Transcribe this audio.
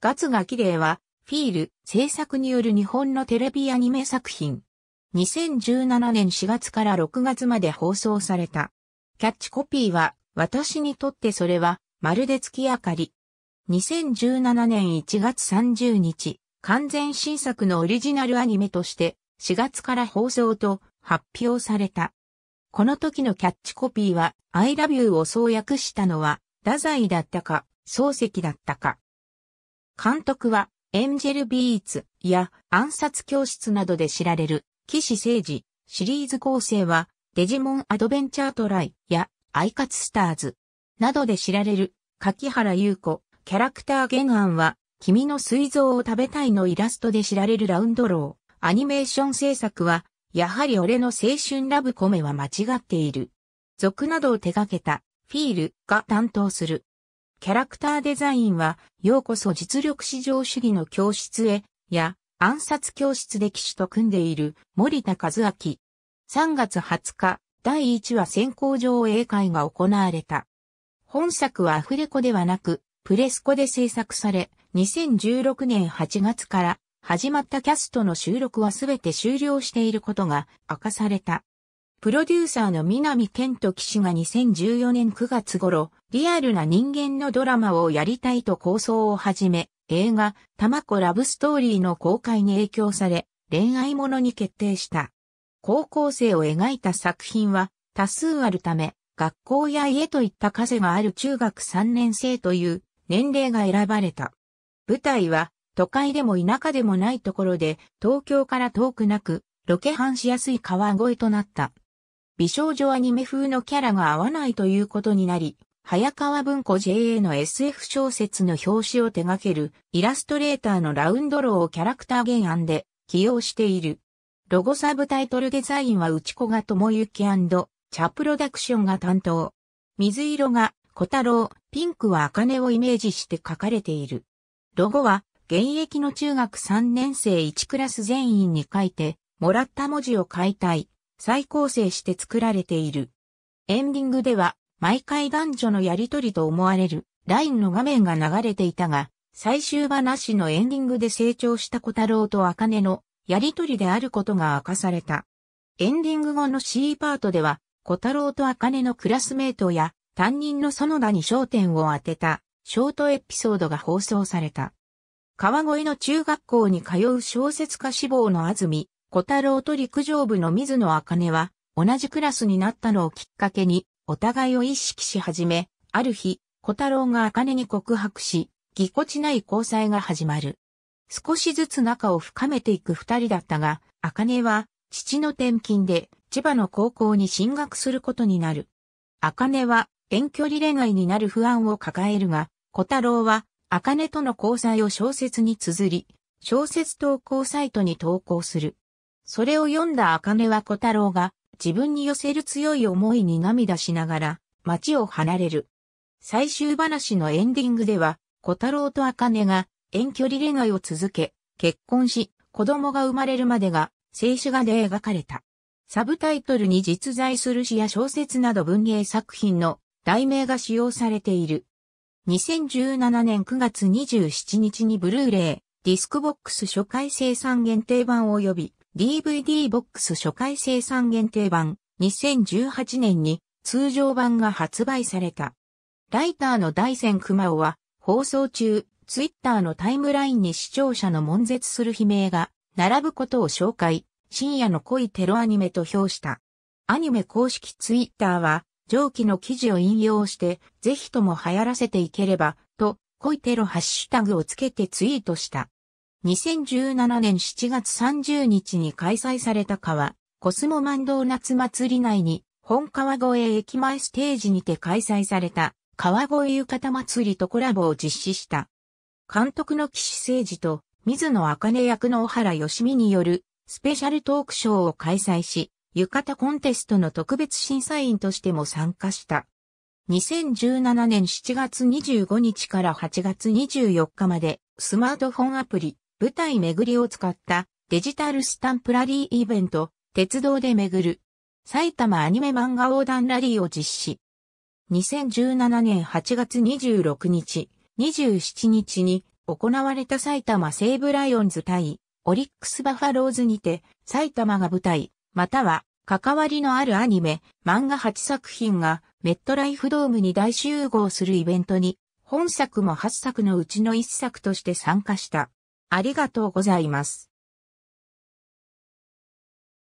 ガツが綺麗は、フィール制作による日本のテレビアニメ作品。2017年4月から6月まで放送された。キャッチコピーは、私にとってそれは、まるで月明かり。2017年1月30日、完全新作のオリジナルアニメとして、4月から放送と発表された。この時のキャッチコピーは、I love you を創訳したのは、太宰だったか、漱石だったか。監督は、エンジェルビーツや暗殺教室などで知られる、岸誠治、シリーズ構成は、デジモンアドベンチャートライや、アイカツスターズ、などで知られる、柿原優子、キャラクター原案は、君の水臓を食べたいのイラストで知られるラウンドロー、アニメーション制作は、やはり俺の青春ラブコメは間違っている。俗などを手掛けた、フィールが担当する。キャラクターデザインは、ようこそ実力至上主義の教室へ、や、暗殺教室で騎士と組んでいる森田和明。3月20日、第1話先行上映会が行われた。本作はアフレコではなく、プレスコで制作され、2016年8月から始まったキャストの収録はすべて終了していることが明かされた。プロデューサーの南健人騎士が2014年9月頃、リアルな人間のドラマをやりたいと構想を始め、映画、タマコラブストーリーの公開に影響され、恋愛ものに決定した。高校生を描いた作品は多数あるため、学校や家といった風がある中学3年生という年齢が選ばれた。舞台は都会でも田舎でもないところで東京から遠くなくロケハンしやすい川越となった。美少女アニメ風のキャラが合わないということになり、早川文庫 JA の SF 小説の表紙を手掛けるイラストレーターのラウンドローをキャラクター原案で起用している。ロゴサブタイトルデザインは内子が智之チャプロダクションが担当。水色が小太郎、ピンクは茜をイメージして書かれている。ロゴは現役の中学3年生1クラス全員に書いて、もらった文字を解体、再構成して作られている。エンディングでは、毎回男女のやりとりと思われる、ラインの画面が流れていたが、最終話のエンディングで成長した小太郎と茜のやりとりであることが明かされた。エンディング後の C パートでは、小太郎と茜のクラスメートや担任の園田に焦点を当てたショートエピソードが放送された。川越の中学校に通う小説家志望の安住、小太郎と陸上部の水野茜は、同じクラスになったのをきっかけに、お互いを意識し始め、ある日、小太郎が茜に告白し、ぎこちない交際が始まる。少しずつ仲を深めていく二人だったが、茜は、父の転勤で、千葉の高校に進学することになる。茜は、遠距離恋愛になる不安を抱えるが、小太郎は、茜との交際を小説に綴り、小説投稿サイトに投稿する。それを読んだ茜は小太郎が自分に寄せる強い思いに涙しながら街を離れる。最終話のエンディングでは小太郎と茜が遠距離恋愛を続け結婚し子供が生まれるまでが静止画で描かれた。サブタイトルに実在する詩や小説など文芸作品の題名が使用されている。2017年9月27日にブルーレイ、ディスクボックス初回生産限定版を呼び DVD ボックス初回生産限定版2018年に通常版が発売された。ライターの大仙熊尾は放送中、ツイッターのタイムラインに視聴者の悶絶する悲鳴が並ぶことを紹介、深夜の恋テロアニメと評した。アニメ公式ツイッターは上記の記事を引用して、ぜひとも流行らせていければ、と、恋テロハッシュタグをつけてツイートした。2017年7月30日に開催された川、コスモマンドーナツ祭り内に、本川越駅前ステージにて開催された、川越浴衣祭りとコラボを実施した。監督の岸誠二と、水野茜役の小原義美による、スペシャルトークショーを開催し、浴衣コンテストの特別審査員としても参加した。2017年7月25日から8月24日まで、スマートフォンアプリ、舞台巡りを使ったデジタルスタンプラリーイベント、鉄道で巡る、埼玉アニメ漫画横断ラリーを実施。2017年8月26日、27日に行われた埼玉西武ライオンズ対オリックスバファローズにて埼玉が舞台、または関わりのあるアニメ、漫画8作品がメットライフドームに大集合するイベントに本作も8作のうちの1作として参加した。ありがとうございます。